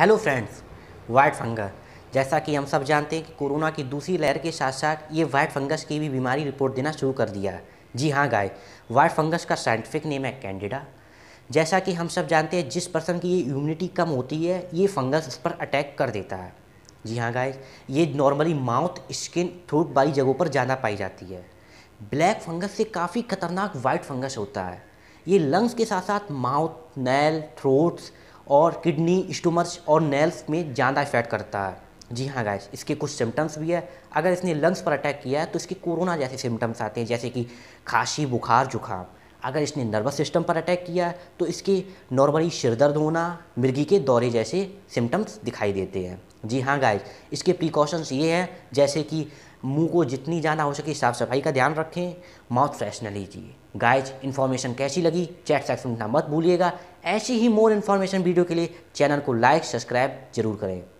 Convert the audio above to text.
hello friends white fungus जैसा कि हम सब जानते हैं कि कोरोना की दूसरी लहर के साथ साथ ये वाइट फंगस की भी बीमारी रिपोर्ट देना शुरू कर दिया है जी हाँ गाय वाइट फंगस का साइंटिफिक नेम है कैंडिडा जैसा कि हम सब जानते हैं जिस पर्सन की ये इम्यूनिटी कम होती है ये फंगस उस पर अटैक कर देता है जी हाँ गाय ये नॉर्मली माउथ स्किन थ्रोट वाली जगहों पर ज़्यादा पाई जाती है ब्लैक फंगस से काफ़ी खतरनाक वाइट फंगस होता है ये लंग्स के साथ साथ माउथ नैल थ्रोट्स और किडनी स्टूमर्स और नेल्स में ज़्यादा इफेक्ट करता है जी हाँ गाइस इसके कुछ सिम्टम्स भी है अगर इसने लंग्स पर अटैक किया है तो इसके कोरोना जैसे सिम्टम्स आते हैं जैसे कि खांसी बुखार जुखाम अगर इसने नर्वस सिस्टम पर अटैक किया तो इसके नॉर्मली सिर दर्द होना मिर्गी के दौरे जैसे सिम्टम्स दिखाई देते हैं जी हाँ गाइस इसके प्रिकॉशंस ये हैं जैसे कि मुंह को जितनी ज़्यादा हो सके साफ़ सफाई का ध्यान रखें माउथ फ्रेशनर लीजिए गाइस इन्फॉर्मेशन कैसी लगी चैट सेक्शन में मत भूलिएगा ऐसी ही मोर इन्फॉर्मेशन वीडियो के लिए चैनल को लाइक सब्सक्राइब जरूर करें